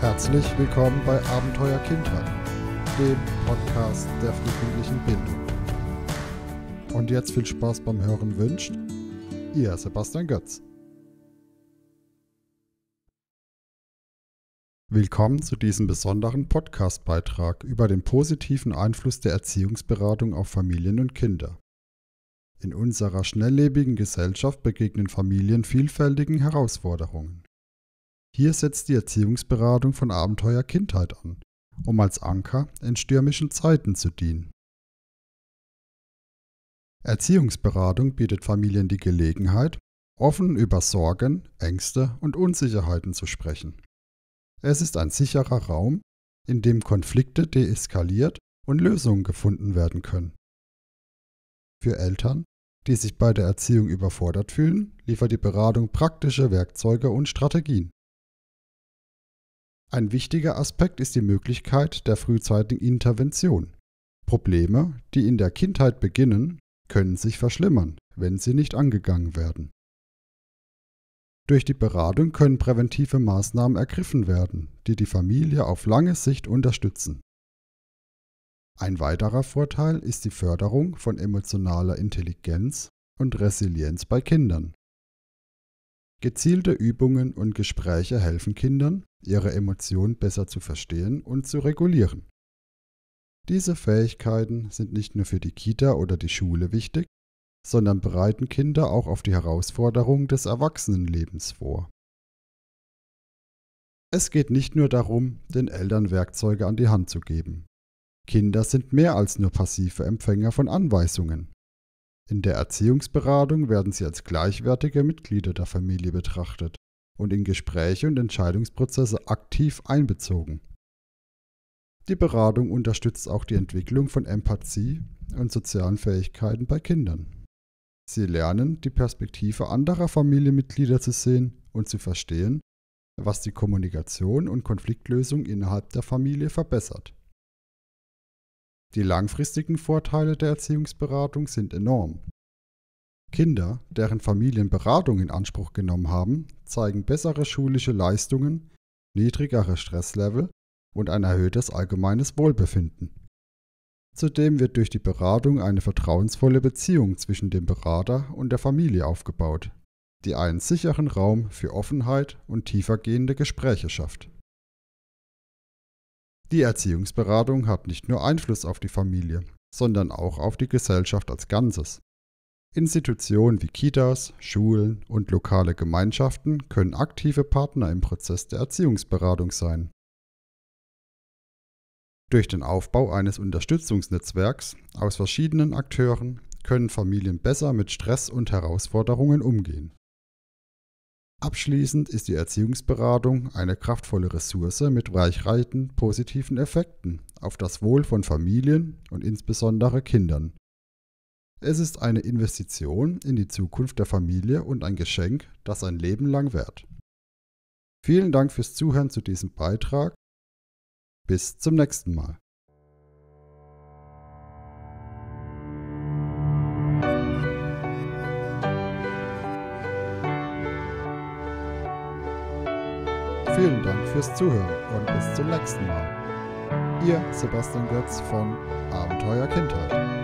Herzlich willkommen bei Abenteuer Kindheit, dem Podcast der frühkindlichen Bildung. Und jetzt viel Spaß beim Hören wünscht Ihr Sebastian Götz. Willkommen zu diesem besonderen Podcastbeitrag über den positiven Einfluss der Erziehungsberatung auf Familien und Kinder. In unserer schnelllebigen Gesellschaft begegnen Familien vielfältigen Herausforderungen. Hier setzt die Erziehungsberatung von Abenteuer Kindheit an, um als Anker in stürmischen Zeiten zu dienen. Erziehungsberatung bietet Familien die Gelegenheit, offen über Sorgen, Ängste und Unsicherheiten zu sprechen. Es ist ein sicherer Raum, in dem Konflikte deeskaliert und Lösungen gefunden werden können. Für Eltern, die sich bei der Erziehung überfordert fühlen, liefert die Beratung praktische Werkzeuge und Strategien. Ein wichtiger Aspekt ist die Möglichkeit der frühzeitigen Intervention. Probleme, die in der Kindheit beginnen, können sich verschlimmern, wenn sie nicht angegangen werden. Durch die Beratung können präventive Maßnahmen ergriffen werden, die die Familie auf lange Sicht unterstützen. Ein weiterer Vorteil ist die Förderung von emotionaler Intelligenz und Resilienz bei Kindern. Gezielte Übungen und Gespräche helfen Kindern, ihre Emotionen besser zu verstehen und zu regulieren. Diese Fähigkeiten sind nicht nur für die Kita oder die Schule wichtig, sondern bereiten Kinder auch auf die Herausforderungen des Erwachsenenlebens vor. Es geht nicht nur darum, den Eltern Werkzeuge an die Hand zu geben. Kinder sind mehr als nur passive Empfänger von Anweisungen. In der Erziehungsberatung werden sie als gleichwertige Mitglieder der Familie betrachtet und in Gespräche und Entscheidungsprozesse aktiv einbezogen. Die Beratung unterstützt auch die Entwicklung von Empathie und sozialen Fähigkeiten bei Kindern. Sie lernen, die Perspektive anderer Familienmitglieder zu sehen und zu verstehen, was die Kommunikation und Konfliktlösung innerhalb der Familie verbessert. Die langfristigen Vorteile der Erziehungsberatung sind enorm. Kinder, deren Familien Beratung in Anspruch genommen haben, zeigen bessere schulische Leistungen, niedrigere Stresslevel und ein erhöhtes allgemeines Wohlbefinden. Zudem wird durch die Beratung eine vertrauensvolle Beziehung zwischen dem Berater und der Familie aufgebaut, die einen sicheren Raum für Offenheit und tiefergehende Gespräche schafft. Die Erziehungsberatung hat nicht nur Einfluss auf die Familie, sondern auch auf die Gesellschaft als Ganzes. Institutionen wie Kitas, Schulen und lokale Gemeinschaften können aktive Partner im Prozess der Erziehungsberatung sein. Durch den Aufbau eines Unterstützungsnetzwerks aus verschiedenen Akteuren können Familien besser mit Stress und Herausforderungen umgehen. Abschließend ist die Erziehungsberatung eine kraftvolle Ressource mit reichhaltigen positiven Effekten auf das Wohl von Familien und insbesondere Kindern es ist eine Investition in die Zukunft der Familie und ein Geschenk, das ein Leben lang währt. Vielen Dank fürs Zuhören zu diesem Beitrag. Bis zum nächsten Mal. Vielen Dank fürs Zuhören und bis zum nächsten Mal. Ihr Sebastian Götz von Abenteuer Kindheit.